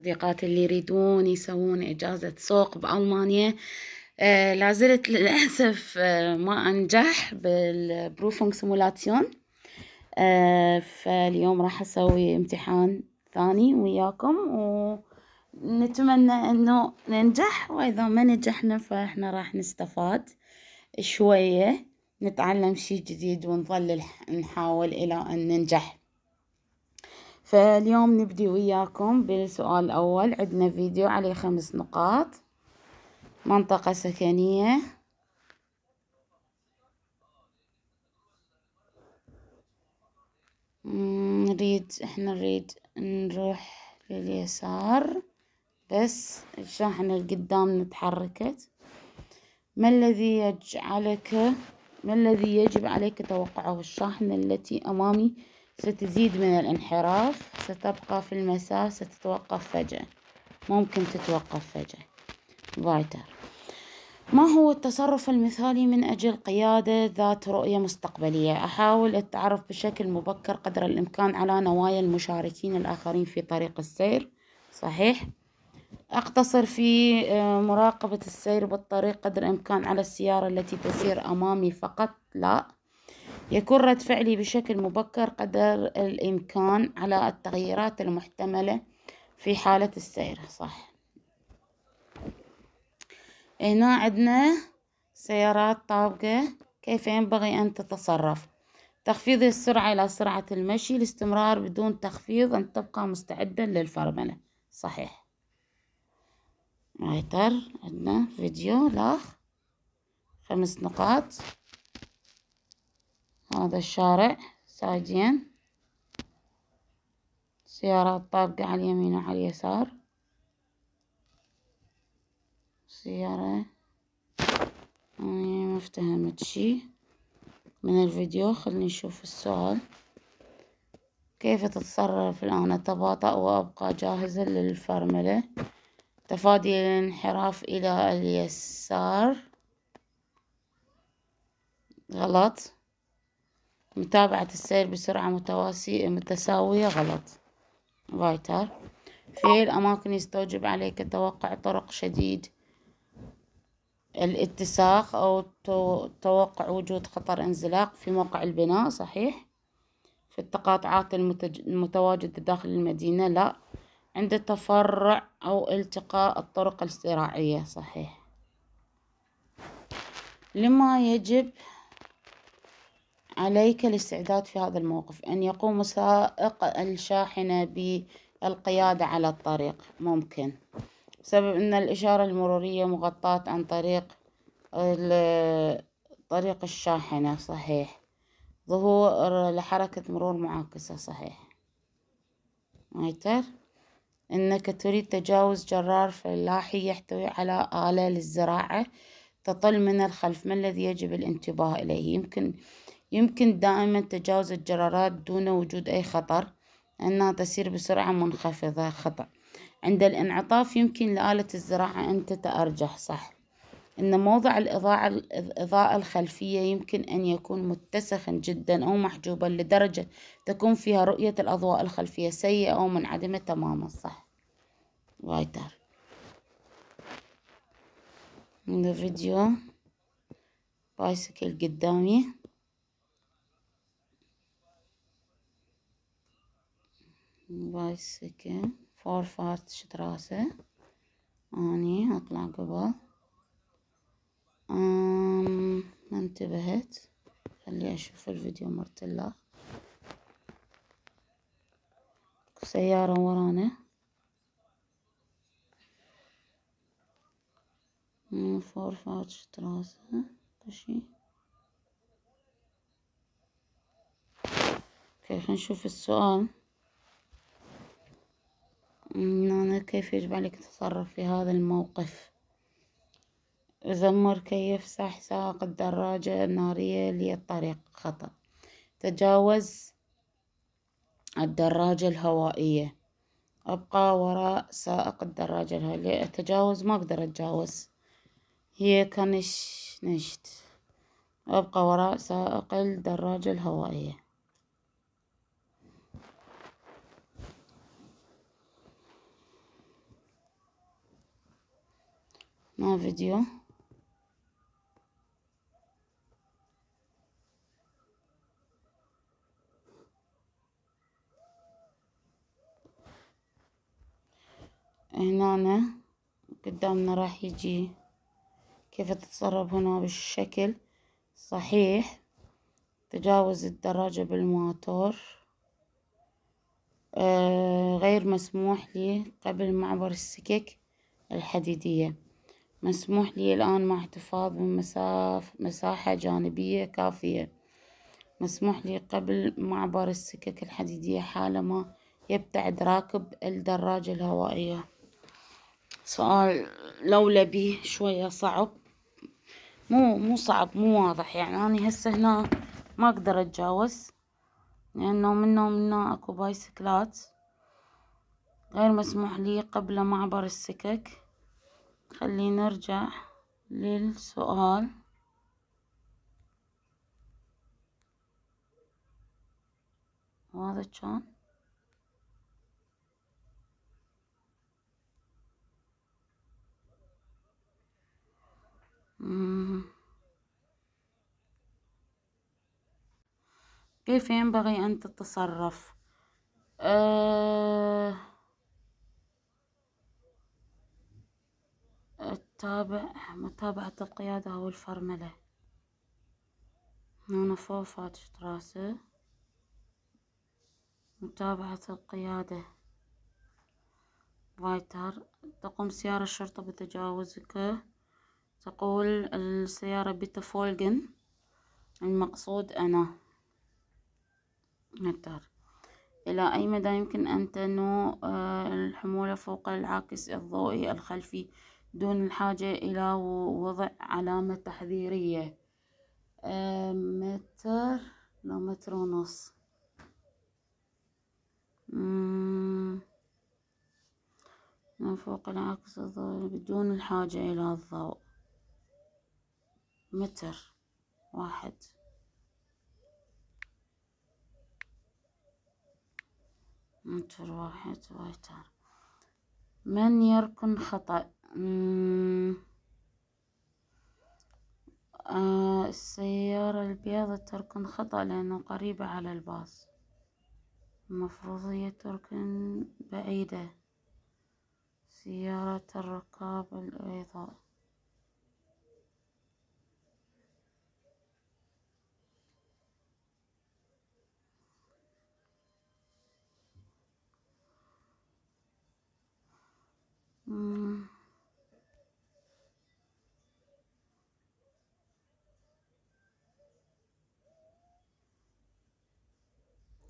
صديقاتي اللي يريدون يسوون إجازة سوق بألمانيا آه لازلت للأسف آه ما أنجح بالبروفونج سيمولاتيون آه فاليوم راح أسوي امتحان ثاني وياكم ونتمنى أنه ننجح وإذا ما نجحنا فإحنا راح نستفاد شوية نتعلم شي جديد ونظل نحاول إلى أن ننجح فاليوم نبدي وياكم بالسؤال الأول عندنا فيديو عليه خمس نقاط منطقة سكنية نريد احنا نريد نروح لليسار بس الشاحنة القدام نتحركت ما الذي يجعلك ما الذي يجب عليك توقعه الشاحنة التي أمامي ستزيد من الانحراف ستبقى في المسار ستتوقف فجأة ممكن تتوقف فجأة فايتر ما هو التصرف المثالي من أجل قيادة ذات رؤية مستقبلية؟ أحاول التعرف بشكل مبكر قدر الإمكان على نوايا المشاركين الآخرين في طريق السير صحيح؟ أقتصر في آه، مراقبة السير بالطريق قدر الإمكان على السيارة التي تسير أمامي فقط لا يكون رد فعلي بشكل مبكر قدر الإمكان على التغييرات المحتملة في حالة السير صح هنا عندنا سيارات طابقة كيف ينبغي أن تتصرف تخفيض السرعة إلى سرعة المشي الاستمرار بدون تخفيض أن تبقى مستعدا للفرملة صحيح رايتر عندنا فيديو لاخ خمس نقاط هذا الشارع ساجين سيارات طابقة على اليمين وعلى اليسار سيارة يعني ما افتهمت شي من الفيديو خلني نشوف السؤال كيف تتصرف الآن أتباطأ وأبقى جاهزا للفرملة تفادي الانحراف إلى اليسار غلط متابعة السير بسرعة متواسية متساوية غلط فايتر في الأماكن يستوجب عليك توقع طرق شديد الاتساخ أو توقع وجود خطر انزلاق في موقع البناء صحيح في التقاطعات المتج... المتواجدة داخل المدينة لا عند تفرع أو التقاء الطرق الزراعية صحيح لما يجب عليك الاستعداد في هذا الموقف أن يقوم سائق الشاحنة بالقيادة على الطريق ممكن بسبب أن الإشارة المرورية مغطاة عن طريق طريق الشاحنة صحيح ظهور لحركة مرور معاكسة صحيح مايتر إنك تريد تجاوز جرار فلاحي يحتوي على آلة للزراعة تطل من الخلف ما الذي يجب الانتباه إليه يمكن يمكن دائما تجاوز الجرارات دون وجود أي خطر أنها تسير بسرعة منخفضة خطأ عند الانعطاف يمكن لآلة الزراعة أن تتأرجح صح إن موضع الإضاءة الخلفية يمكن أن يكون متسخا جدا أو محجوبا لدرجة تكون فيها رؤية الأضواء الخلفية سيئة أو منعدمة تماما صح وايتر من الفيديو بايسكل قدامي بايسكل فور فارت شتراسة أني أطلع قبل أم ما انتبهت خلي أشوف الفيديو مرت الله سيارة ورانا فور فارت شتراسة ماشي اوكي خلينا نشوف السؤال أنا كيف يجب عليك تتصرف في هذا الموقف زمر كيف يفسح سائق الدراجة النارية للطريق خطأ تجاوز الدراجة الهوائية أبقى وراء سائق الدراجة الهوائية أتجاوز ما أقدر أتجاوز هي كانش نشت أبقى وراء سائق الدراجة الهوائية ما فيديو هنا قدامنا راح يجي كيف تتصرف هنا بالشكل صحيح تجاوز الدراجة بالموتور آه غير مسموح لي قبل معبر السكك الحديدية مسموح لي الآن مع احتفاظ بمساف مساحة جانبية كافية مسموح لي قبل معبر السكك الحديدية حالما يبتعد راكب الدراجة الهوائية سؤال لولا به شوية صعب مو مو صعب مو واضح يعني أنا هسه هنا ما أقدر أتجاوز لأنه منه منه أكو بايسكلات غير مسموح لي قبل معبر السكك خلينا نرجع للسؤال واضح كان كيف ينبغي أن تتصرف؟ أه تابع متابعة القيادة أو الفرملة هنا فوق فاتشتراسة متابعة القيادة فايتر تقوم سيارة الشرطة بتجاوزك تقول السيارة بيتا فولجن المقصود أنا متر إلى أي مدى يمكن أن تنو آه، الحمولة فوق العاكس الضوئي الخلفي دون الحاجة إلى وضع علامة تحذيرية متر لا متر ونص من فوق العكس بدون الحاجة إلى الضوء متر واحد متر واحد وايتر من يركن خطأ آه السيارة البيضة تركن خطأ لأنه قريبة على الباص المفروض هي تركن بعيدة سيارة الركاب البيضاء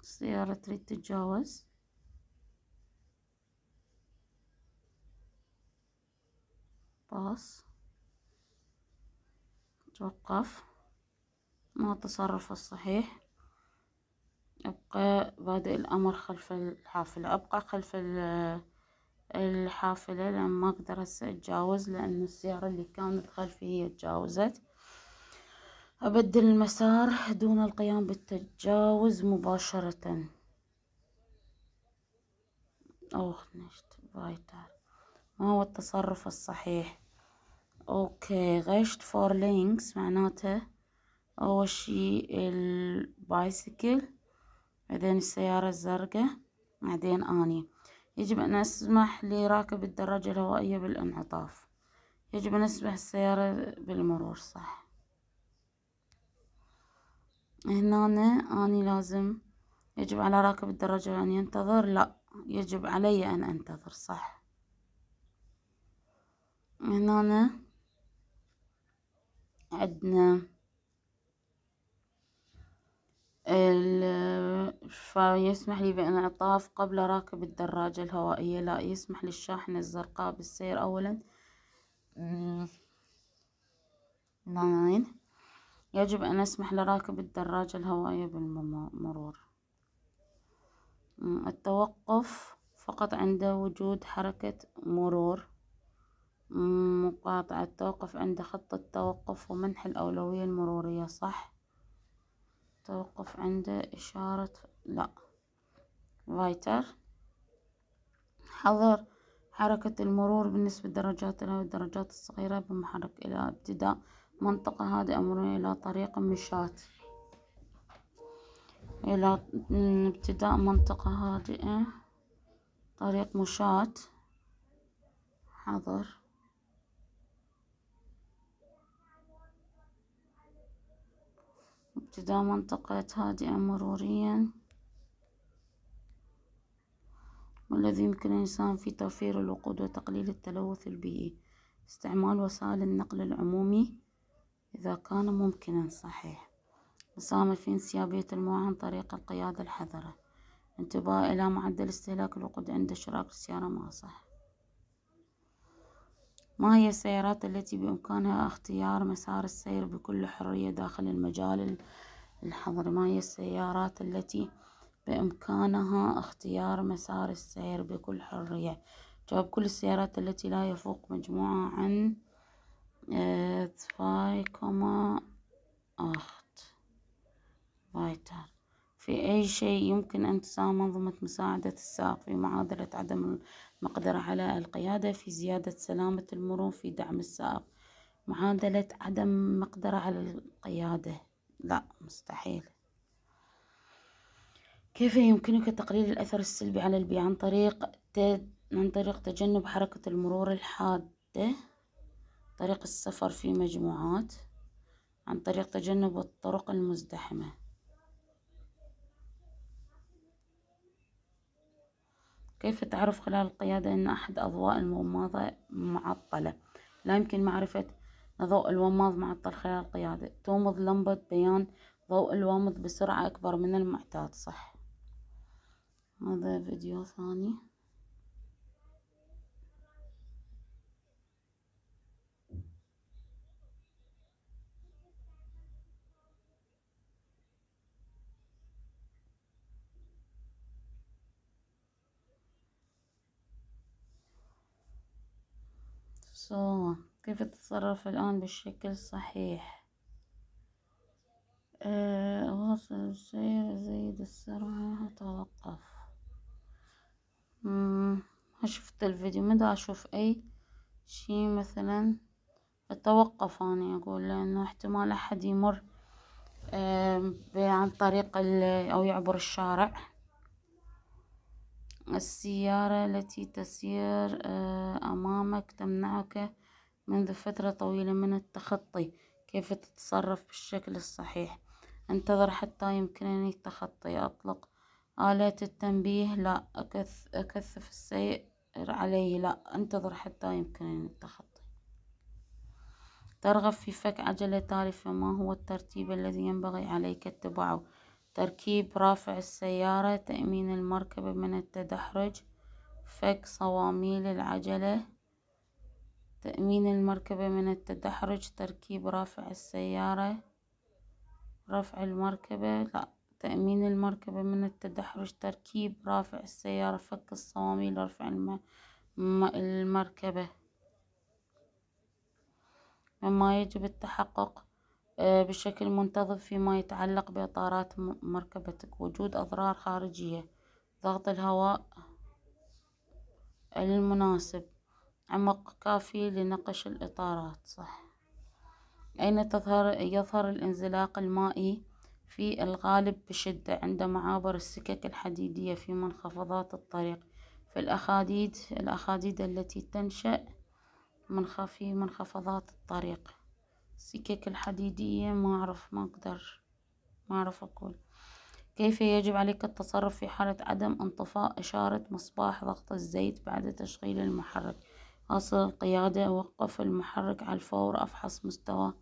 السيارة تريد تتجاوز باص توقف ما التصرف الصحيح أبقى بادئ الأمر خلف الحافلة أبقى خلف الحافلة لأن ما أقدر هسه أتجاوز لأن السيارة اللي كانت خلفي هي تجاوزت أبدل المسار دون القيام بالتجاوز مباشرة أوه نشت فايتر ما هو التصرف الصحيح أوكي غشت فور لينكس معناته أول شي البايسكل بعدين السيارة الزرقاء بعدين أني يجب أن أسمح لراكب الدراجة الهوائية بالانعطاف يجب أن أسمح السيارة بالمرور صح هنا أني لازم يجب على راكب الدراجة أن ينتظر لا يجب علي أن أنتظر صح هنا عندنا فيسمح لي بانعطاف قبل راكب الدراجة الهوائية لا يسمح للشاحنة الزرقاء بالسير اولا ناين يجب ان اسمح لراكب الدراجة الهوائية بالمرور التوقف فقط عند وجود حركة مرور مقاطعة التوقف عند خط التوقف ومنح الأولوية المرورية صح توقف عند إشارة لا فايتر حظر حركة المرور بالنسبة للدراجات والدرجات الصغيرة بمحرك إلى ابتداء منطقة هادئة مرورا إلى طريق مشاة إلى ابتداء منطقة هادئة طريق مشاة حظر احتداء منطقة هادئة مروريا والذي يمكن الإنسان في توفير الوقود وتقليل التلوث البيئي استعمال وسائل النقل العمومي إذا كان ممكنا صحيح مساهمة في انسيابية المويه عن طريق القيادة الحذرة انتباه إلى معدل استهلاك الوقود عند شراك السيارة مع صاحبه ما هي السيارات التي بإمكانها اختيار مسار السير بكل حرية داخل المجال الحظري؟ ما هي السيارات التي بإمكانها اختيار مسار السير بكل حرية؟ جواب كل السيارات التي لا يفوق مجموعة عن اتفاي آه، كما اخت فايتر في أي شيء يمكن أن تساهم منظمة مساعدة السائق في معادلة عدم المقدرة على القيادة في زيادة سلامة المرور في دعم السائق معادلة عدم مقدرة على القيادة لا مستحيل كيف يمكنك تقليل الأثر السلبي على البيئة عن طريق عن طريق تجنب حركة المرور الحادة طريق السفر في مجموعات عن طريق تجنب الطرق المزدحمة كيف تعرف خلال القيادة أن أحد أضواء الوماضة معطلة؟ لا يمكن معرفة ضوء الوماض معطل خلال القيادة تومض لمبة بيان ضوء الوامض بسرعة أكبر من المعتاد صح هذا فيديو ثاني الحصان كيف تتصرف الآن بالشكل الصحيح أه واصل السير زيد السرعة توقف شفت الفيديو مدى أشوف أي شي مثلا أتوقف أنا أقول لأنه احتمال أحد يمر أه عن طريق أو يعبر الشارع السيارة التي تسير آه، أمامك تمنعك منذ فترة طويلة من التخطي كيف تتصرف بالشكل الصحيح انتظر حتى يمكنني التخطي أطلق آلات التنبيه لا أكث أكثف السير عليه لا انتظر حتى يمكنني التخطي ترغب في فك عجلة تالفة ما هو الترتيب الذي ينبغي عليك اتباعه تركيب رافع السيارة تأمين المركبة من التدحرج فك صواميل العجلة تأمين المركبة من التدحرج تركيب رافع السيارة رفع المركبة لا تأمين المركبة من التدحرج تركيب رافع السيارة فك الصواميل رفع الم... المركبة مما يجب التحقق آه، بشكل منتظم فيما يتعلق بإطارات مركبتك وجود أضرار خارجية ضغط الهواء المناسب عمق كافي لنقش الإطارات صح أين تظهر يظهر الانزلاق المائي في الغالب بشدة عند معابر السكك الحديدية في منخفضات الطريق في الأخاديد الأخاديد التي تنشأ من خفي منخفضات الطريق السكك الحديدية ما أعرف ما أقدر ما أعرف أقول كيف يجب عليك التصرف في حالة عدم انطفاء إشارة مصباح ضغط الزيت بعد تشغيل المحرك أصل القيادة وقف المحرك على الفور أفحص مستوى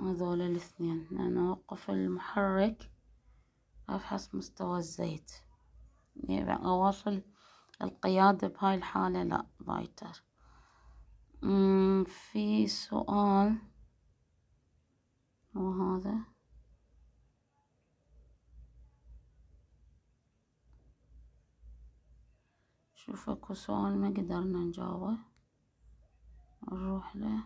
هذول الاثنين أنا أوقف المحرك أفحص مستوى الزيت يعني أواصل القيادة بهاي الحالة لا بايتر في سؤال وهذا شوف اكو سؤال ما قدرنا نجاوبه نروح له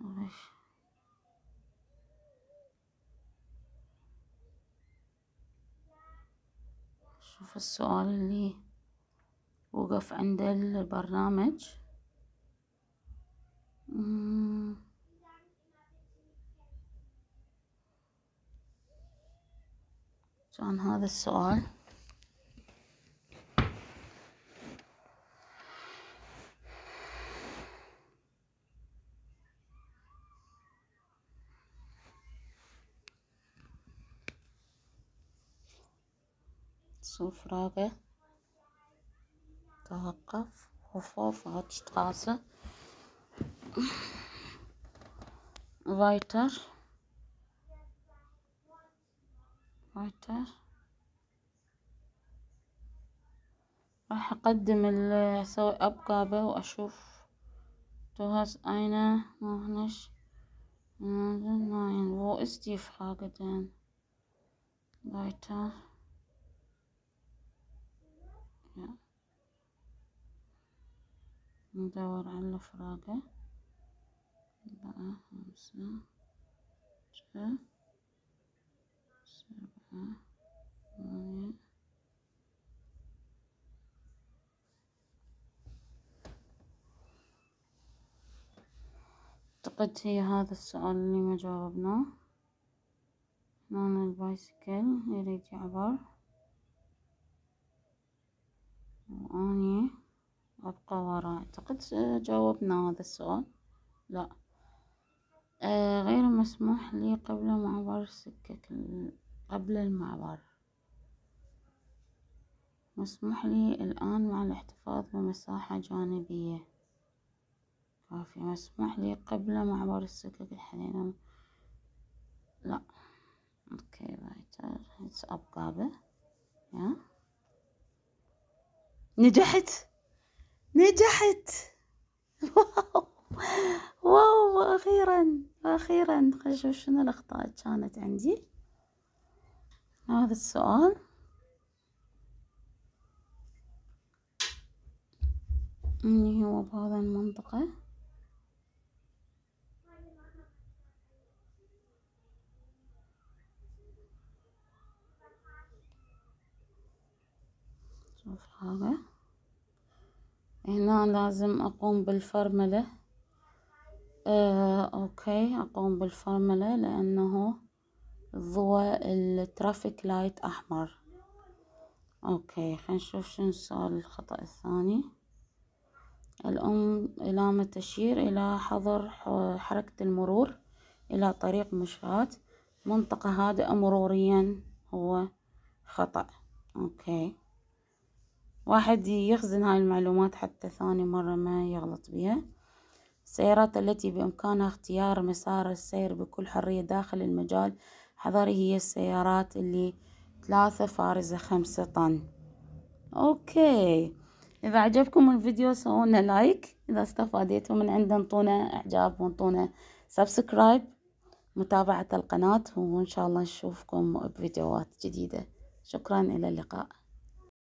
وش شوف السؤال اللي وقف عند البرنامج كان هذا السؤال صوف رابع توقف خفوف غتشتغاسة فايتر فايتر راح أقدم ال أسوي أبقابة وأشوف توهاس أينا ما هنش ماين وو إستيف خاقدين فايتر ندور على فراغة أربعة خمسة ستة سبعة ثمانية أعتقد هي هذا السؤال اللي ما جاوبناه هنا البايسكل يريد يعبر وأني أبقى وراء أعتقد آه، جاوبنا هذا السؤال لا آه غير مسموح لي قبل معبر السكة قبل المعبر مسموح لي الآن مع الاحتفاظ بمساحة جانبية كافية مسموح لي قبل معبر السكة الحالي لا اوكي رايتر اتس اب غابة يا نجحت نجحت واو واو واخيرا واخيرا خلينا نشوف شنو الاخطاء كانت عندي هذا السؤال من هو بهذا المنطقة شوف هذا هنا لازم أقوم بالفرملة آه أوكي أقوم بالفرملة لأنه ضوء الترافيك لايت أحمر أوكي خلينا نشوف شنو السؤال الخطأ الثاني الأم علامة تشير إلى حظر حركة المرور إلى طريق مشاة منطقة هادئة مروريا هو خطأ أوكي واحد يخزن هاي المعلومات حتى ثاني مرة ما يغلط بيها السيارات التي بإمكانها اختيار مسار السير بكل حرية داخل المجال حضاري هي السيارات اللي ثلاثة فارزة خمسة طن أوكي إذا عجبكم الفيديو سوونا لايك إذا استفاديتوا من عنده انطونا إعجاب وانطونا سبسكرايب متابعة القناة وإن شاء الله نشوفكم بفيديوهات جديدة شكرا إلى اللقاء